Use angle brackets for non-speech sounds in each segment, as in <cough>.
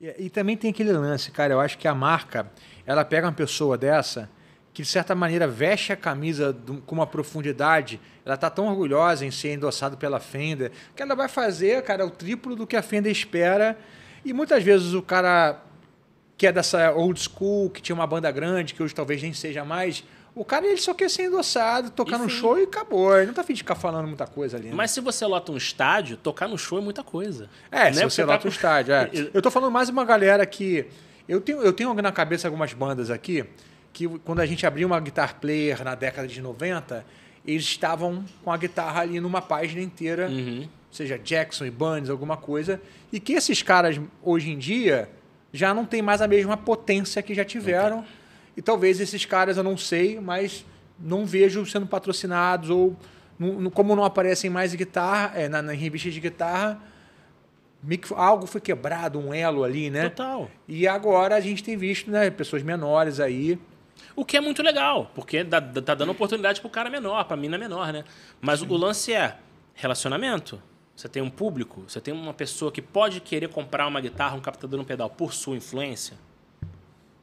E, e, também tem aquele lance, cara. Eu acho que a marca, ela pega uma pessoa dessa que, de certa maneira, veste a camisa do, com uma profundidade. Ela tá tão orgulhosa em ser endossada pela Fender que ela vai fazer, cara, o triplo do que a Fender espera. E muitas vezes o cara que é dessa old school, que tinha uma banda grande, que hoje talvez nem seja mais, o cara ele só quer ser endossado, tocar Enfim. no show e acabou. Ele não tá afim de ficar falando muita coisa ali. Né? Mas se você lota um estádio, tocar no show é muita coisa. É, né? se você tá lota tá... um estádio. É. <laughs> Eu tô falando mais uma galera que. Eu tenho, eu tenho na cabeça algumas bandas aqui que quando a gente abriu uma guitar player na década de 90, eles estavam com a guitarra ali numa página inteira, uhum. seja Jackson e Burns, alguma coisa, e que esses caras hoje em dia já não tem mais a mesma potência que já tiveram. E talvez esses caras, eu não sei, mas não vejo sendo patrocinados ou como não aparecem mais guitarra, é, na, na, em revistas de guitarra, algo foi quebrado, um elo ali, né? Total. E agora a gente tem visto né, pessoas menores aí. O que é muito legal, porque dá, tá dando oportunidade pro cara menor, pra mina menor, né? Mas Sim. o lance é relacionamento. Você tem um público, você tem uma pessoa que pode querer comprar uma guitarra, um captador, um pedal por sua influência.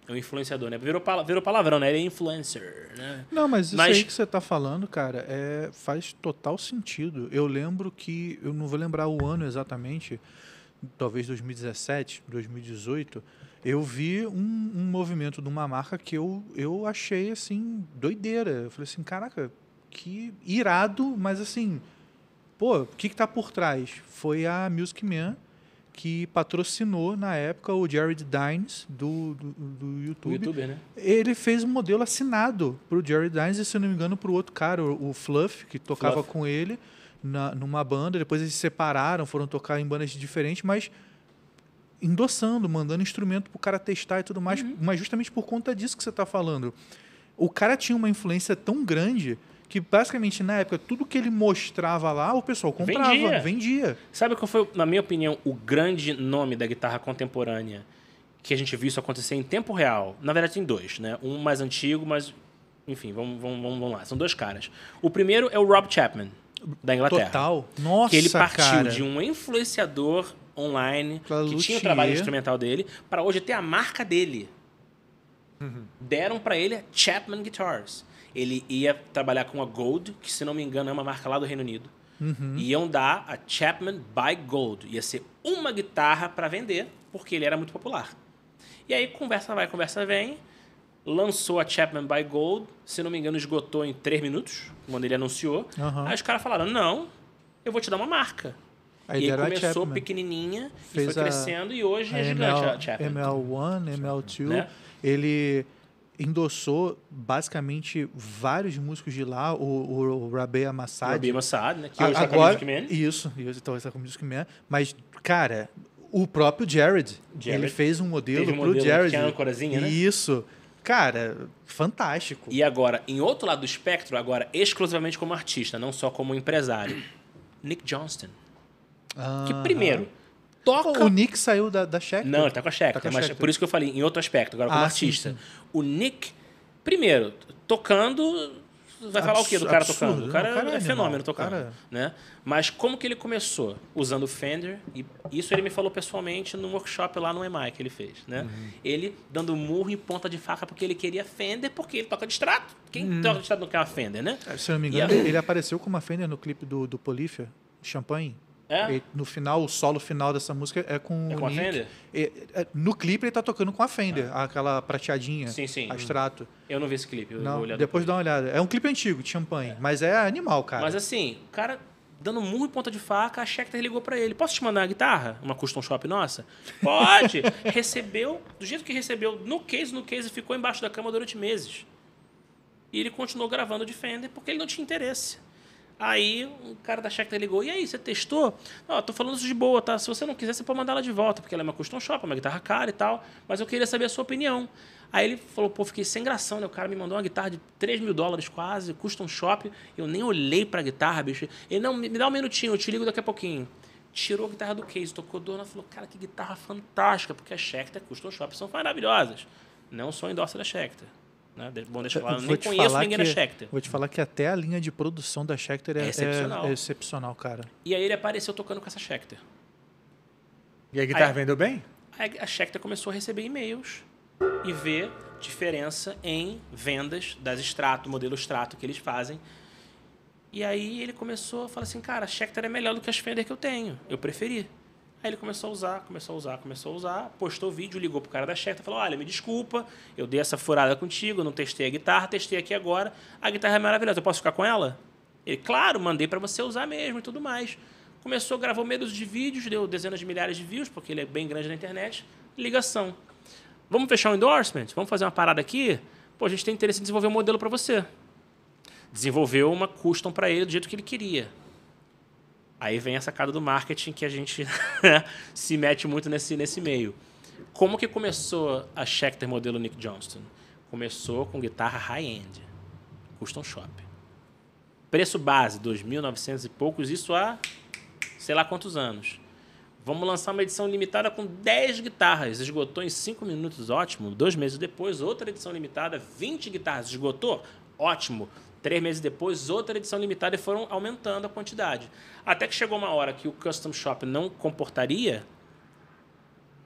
É um influenciador, né? Virou, pala virou palavrão, né? Ele é influencer, né? Não, mas isso mas... aí que você tá falando, cara, é, faz total sentido. Eu lembro que, eu não vou lembrar o ano exatamente, talvez 2017, 2018, eu vi um, um movimento de uma marca que eu, eu achei, assim, doideira. Eu falei assim, caraca, que irado, mas assim, pô, o que que tá por trás? Foi a Music Man, que patrocinou na época o Jared Dines do, do, do YouTube. né? Ele fez um modelo assinado para o Jared Dines e, se não me engano, para o outro cara, o, o Fluff, que tocava Fluff. com ele na, numa banda. Depois eles se separaram, foram tocar em bandas diferentes, mas endossando, mandando instrumento para o cara testar e tudo mais. Uhum. Mas justamente por conta disso que você está falando. O cara tinha uma influência tão grande que basicamente na época tudo que ele mostrava lá, o pessoal comprava, vendia. vendia. Sabe qual foi, na minha opinião, o grande nome da guitarra contemporânea que a gente viu isso acontecer em tempo real? Na verdade, tem dois, né? Um mais antigo, mas enfim, vamos, vamos, vamos lá. São dois caras. O primeiro é o Rob Chapman, da Inglaterra. Total. Nossa, Que ele partiu cara. de um influenciador online pra que Luthier. tinha o trabalho instrumental dele para hoje ter a marca dele. Uhum. Deram para ele a Chapman Guitars ele ia trabalhar com a Gold, que se não me engano é uma marca lá do Reino Unido. Uhum. Iam dar a Chapman by Gold. Ia ser uma guitarra para vender, porque ele era muito popular. E aí, conversa vai, conversa vem. Lançou a Chapman by Gold, se não me engano, esgotou em 3 minutos, quando ele anunciou. Uhum. Aí os caras falaram: não, eu vou te dar uma marca. Aí e aí começou pequenininha, Fez foi a, crescendo e hoje é gigante ML, a Chapman. ML1, ML2, né? ele endossou basicamente vários músicos de lá, o, o, o Rabé Amassad. Rabe Amassad, né? Que hoje agora, tá com Music Man. Isso, e tá, hoje tá com Music Man. Mas, cara, o próprio Jared, Jared ele fez um modelo, teve um modelo né, Jared. Que é a âncorazinha, né? Isso. Cara, fantástico. E agora, em outro lado do espectro, agora exclusivamente como artista, não só como empresário, Nick Johnston. Ah, que primeiro, toca. O Nick saiu da, da Não, ele tá com a Schecter. Tá né? é por né? isso que eu falei, em outro aspecto, agora como ah, artista. Sim, sim. O Nick, primeiro, tocando. Vai falar o quê do cara absurdo. tocando? O né? cara, Não, cara é, é fenômeno tocando. Cara... Né? Mas como que ele começou? Usando o Fender, e isso ele me falou pessoalmente no workshop lá no EMAI que ele fez. Né? Uhum. Ele dando murro e ponta de faca porque ele queria Fender, porque ele toca de Quem uhum. toca de não quer uma Fender, né? É, se eu não me engano, ele, a... ele apareceu com uma Fender no clipe do, do Polifia, Champagne. É? no final, o solo final dessa música é com. É com Nick. a Fender? E, é, no clipe ele tá tocando com a Fender, ah. aquela prateadinha. Sim, sim. Abstrato. Eu não vi esse clipe, não, depois, depois dá uma olhada. É um clipe antigo, champanhe, é. mas é animal, cara. Mas assim, o cara dando murro e ponta de faca, a Schecter ligou para ele. Posso te mandar uma guitarra? Uma custom shop nossa? Pode! <laughs> recebeu, do jeito que recebeu, no case, no case, ficou embaixo da cama durante meses. E ele continuou gravando de Fender porque ele não tinha interesse. Aí o um cara da Schecter ligou, e aí, você testou? Não, tô falando isso de boa, tá? Se você não quiser, você pode mandar ela de volta, porque ela é uma custom shop, uma guitarra cara e tal, mas eu queria saber a sua opinião. Aí ele falou, pô, fiquei sem gração, né? O cara me mandou uma guitarra de 3 mil dólares quase, custom shop, eu nem olhei pra guitarra, bicho. Ele, não, me dá um minutinho, eu te ligo daqui a pouquinho tirou a guitarra do case, tocou dona, falou, cara, que guitarra fantástica, porque a Schecter e é Custom Shop são maravilhosas. Não só endossa da Schecter. Né? Bom, deixa eu falar, eu nem conheço ninguém que, da Schecter. Vou te falar que até a linha de produção da Schecter é, é, excepcional. é excepcional. cara. E aí ele apareceu tocando com essa Schecter. E a guitarra vendeu bem? a Schecter começou a receber e-mails e ver diferença em vendas das extrato, modelo extrato que eles fazem. E aí ele começou a falar assim, cara, a Schecter é melhor do que as Fender que eu tenho. Eu preferi. Aí ele começou a usar, começou a usar, começou a usar, postou vídeo, ligou pro cara da e falou: "Olha, me desculpa, eu dei essa furada contigo, não testei a guitarra, testei aqui agora. A guitarra é maravilhosa, eu posso ficar com ela?" Ele: "Claro, mandei para você usar mesmo e tudo mais." Começou, gravou medos de vídeos, deu dezenas de milhares de views, porque ele é bem grande na internet. Ligação. Vamos fechar um endorsement? Vamos fazer uma parada aqui? Pô, a gente tem interesse em desenvolver um modelo para você. Desenvolveu uma custom para ele do jeito que ele queria. Aí vem a sacada do marketing que a gente <laughs> se mete muito nesse, nesse meio. Como que começou a Schecter modelo Nick Johnston? Começou com guitarra high-end, custom shop. Preço base, 2.900 e poucos, isso há sei lá quantos anos. Vamos lançar uma edição limitada com 10 guitarras. Esgotou em 5 minutos, ótimo. Dois meses depois, outra edição limitada, 20 guitarras. Esgotou? Ótimo. Três meses depois, outra edição limitada e foram aumentando a quantidade. Até que chegou uma hora que o Custom Shop não comportaria.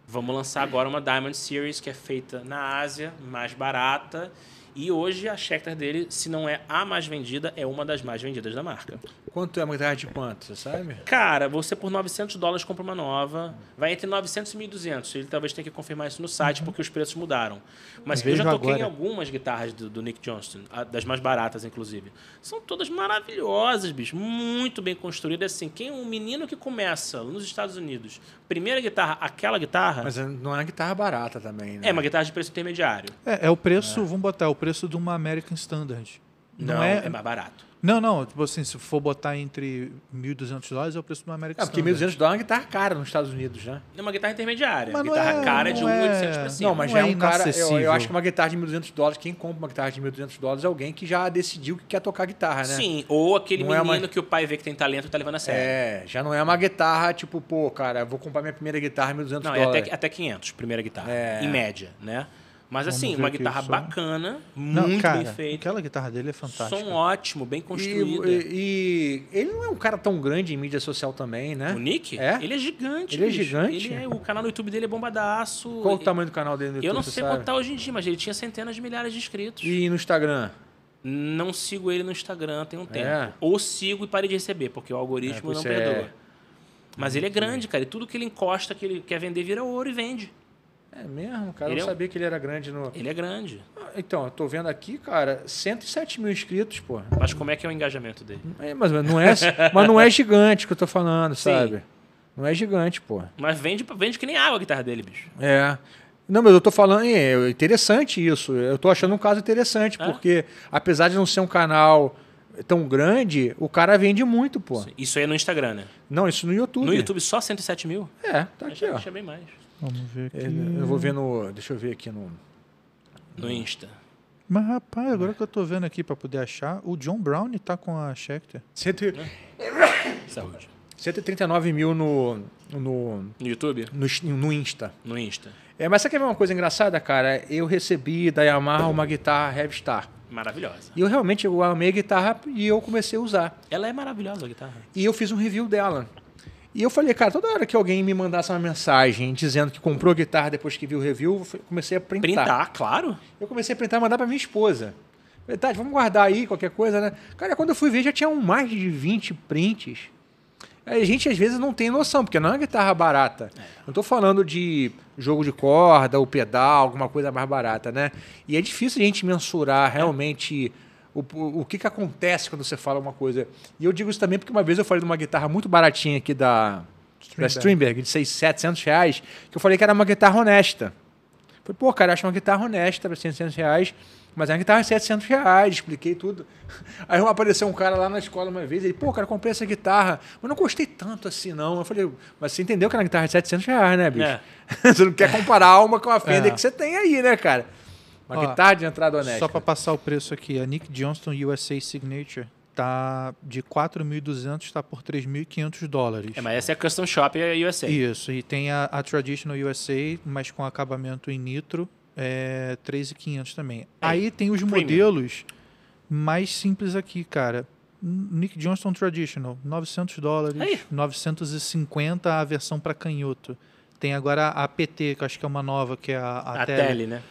Vamos lançar agora uma Diamond Series que é feita na Ásia, mais barata e hoje a Schecter dele, se não é a mais vendida, é uma das mais vendidas da marca. Quanto é uma guitarra de quanto você sabe? Cara, você por 900 dólares compra uma nova. Vai entre 900 e 1.200. Ele talvez tenha que confirmar isso no site, uhum. porque os preços mudaram. Mas eu, eu já toquei agora. em algumas guitarras do, do Nick Johnston, das mais baratas, inclusive. São todas maravilhosas, bicho. Muito bem construídas. Assim, quem é um menino que começa nos Estados Unidos, primeira guitarra, aquela guitarra... Mas não é uma guitarra barata também, né? É uma guitarra de preço intermediário. É, é o preço, é. vamos botar, é o preço de uma American Standard. Não, não é, é mais barato. Não, não. Tipo assim, se for botar entre 1.200 dólares, é o preço de uma American é, porque 1.200 dólares é uma guitarra cara nos Estados Unidos, né? É uma guitarra intermediária. Mas guitarra é, cara é de 1.800 é- pra cima. Não, mas não já é, é, um cara... Eu, eu, acho que uma guitarra de 1.200 dólares, quem compra uma guitarra de 1.200 dólares é alguém que já decidiu que quer tocar guitarra, né? Sim, ou aquele não é menino uma... que o pai vê que tem talento e tá levando a sério. É, já não é uma guitarra tipo, pô, cara, vou comprar minha primeira guitarra 1.200 dólares. Não, é até, até 500, primeira guitarra, em média, né? Mas Vamos assim, uma guitarra bacana, não, muito cara, bem feita. Aquela guitarra dele é fantástica. Som ótimo, bem construído. E, e, e, ele não é um cara tão grande em mídia social também, né? O Nick? É? Ele é gigante. Ele é bicho. é gigante. Ele é, o canal no YouTube dele é bombadaço. Qual ele, o tamanho do canal dele no YouTube? Eu não sei quanto tá hoje em dia, mas ele tinha centenas de milhares de inscritos. E no Instagram? Não sigo ele no Instagram tem um é? tempo. É. Ou sigo e parei de receber, porque o algoritmo é, não é. perdoa. Mas ele é grande, cara. E tudo que ele encosta, que ele quer vender, vira ouro e vende. É mesmo, cara. Ele eu não é... sabia que ele era grande no. Ele é grande. Ah, então, eu tô vendo aqui, cara, 107 mil inscritos, pô. Mas como é que é o engajamento dele? É, mas, não é, <laughs> mas não é gigante que eu tô falando, Sim. sabe? Não é gigante, pô. Mas vende, vende que nem água a guitarra dele, bicho. É. Não, mas eu tô falando, é interessante isso. Eu tô achando um caso interessante, ah. porque apesar de não ser um canal tão grande, o cara vende muito, pô. Isso aí é no Instagram, né? Não, isso no YouTube. No YouTube só 107 mil? É, tá aqui, achei, ó. Achei bem mais. Vamos ver é, aqui. Eu vou ver no. Deixa eu ver aqui no. No Insta. Mas rapaz, agora que eu tô vendo aqui para poder achar, o John Brown tá com a Schecter. Cento... Né? Saúde. 139 mil no. No, no YouTube? No, no Insta. No Insta. É, mas sabe quer é uma coisa engraçada, cara? Eu recebi da Yamaha uma guitarra Heavstar. Maravilhosa. E eu realmente eu amei a guitarra e eu comecei a usar. Ela é maravilhosa a guitarra. E eu fiz um review dela. E eu falei, cara, toda hora que alguém me mandasse uma mensagem dizendo que comprou guitarra depois que viu o review, eu comecei a printar. Printar, claro. Eu comecei a printar e mandar para minha esposa. Falei, vamos guardar aí qualquer coisa, né? Cara, quando eu fui ver, já tinha um mais de 20 prints. É, a gente às vezes não tem noção, porque não é uma guitarra barata. É. Não estou falando de jogo de corda, ou pedal, alguma coisa mais barata, né? E é difícil a gente mensurar é. realmente. É o, o que, que acontece quando você fala uma coisa. E eu digo isso também porque uma vez eu falei de uma guitarra muito baratinha aqui da Streamberg, da Strindberg de 600, 700 reais, que eu falei que era uma guitarra honesta. falei, pô, cara, acho uma guitarra honesta para 600 reais, mas é uma guitarra de 700 reais, expliquei tudo. <laughs> Aí apareceu um cara lá na escola uma vez, ele, pô, cara, comprei essa guitarra, mas não gostei tanto assim, não. Eu falei, mas você entendeu que era uma guitarra de 700 reais, né, bicho? É. <laughs> você não quer comparar uma com a fenda é. que você tem aí, né, cara? Uma Ó, guitarra tá de entrada honesta. Só para passar o preço aqui, a Nick Johnston USA Signature tá de 4.200 está por 3.500 dólares. É, mas essa é a Custom Shop é a USA. Isso, e tem a, a Traditional USA, mas com acabamento em nitro, é 3.500 também. É. Aí tem os Premium. modelos mais simples aqui, cara. Nick Johnston Traditional, 900 dólares, Aí. 950 a versão para canhoto. Tem agora a PT, que acho que é uma nova, que é a, a, a tele, né?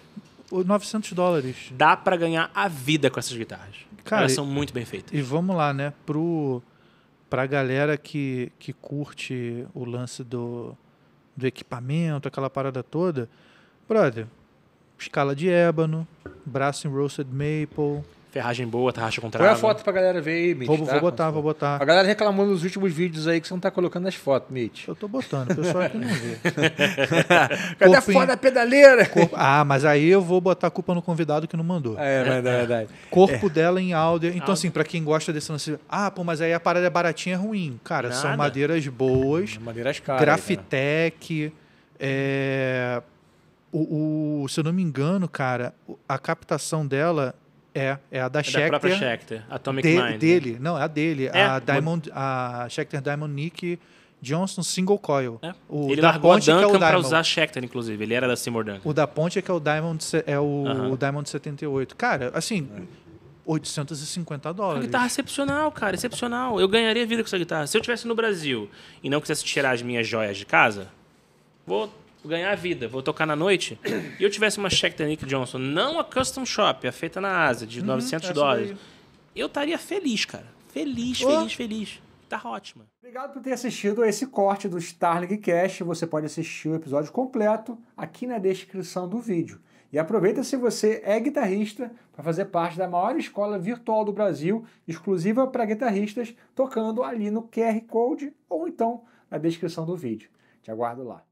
900 dólares. Dá para ganhar a vida com essas guitarras. Cara, Elas são muito bem feitas. E vamos lá, né? Pro, pra galera que, que curte o lance do, do equipamento, aquela parada toda, brother, escala de ébano, braço em roasted maple ferragem boa, tarraxa contrária. Põe a foto pra galera ver aí, Mitch. Vou, tá? vou botar, vou botar. A galera reclamou nos últimos vídeos aí que você não tá colocando as fotos, Mitch. Eu tô botando, o pessoal aqui não vê. <laughs> <laughs> Cadê a foto da pedaleira? Corpo... Ah, mas aí eu vou botar a culpa no convidado que não mandou. É, é verdade, é. verdade. Corpo é. dela em áudio. Então, assim, pra quem gosta desse lance, ah, pô, mas aí a parada é baratinha é ruim. Cara, Nada. são madeiras boas. Madeiras caras. Grafitec. É... O, o, se eu não me engano, cara, a captação dela é, é a da é Schecter. Da própria Schecter, Atomic de, Mind. Né? Dele, né? não, é a dele. É. A, Diamond, a Schecter Diamond Nick Johnson Single Coil. É. O ele da largou ponte a é Duncan é para usar a Schecter, inclusive. Ele era da Seymour Duncan. O da ponte é que é o Diamond, é o, uhum. o Diamond 78. Cara, assim... 850 dólares. Uma guitarra é excepcional, cara, excepcional. Eu ganharia vida com essa guitarra. Se eu estivesse no Brasil e não quisesse tirar as minhas joias de casa, vou ganhar vida, vou tocar na noite, e eu tivesse uma check da Nick Johnson, não a custom shop, a feita na Ásia, de uhum, 900 dólares, eu estaria feliz, cara. Feliz, oh. feliz, feliz. Tá ótima. Obrigado por ter assistido a esse corte do Starling Cash. Você pode assistir o episódio completo aqui na descrição do vídeo. E aproveita se você é guitarrista para fazer parte da maior escola virtual do Brasil, exclusiva para guitarristas, tocando ali no QR Code ou então na descrição do vídeo. Te aguardo lá.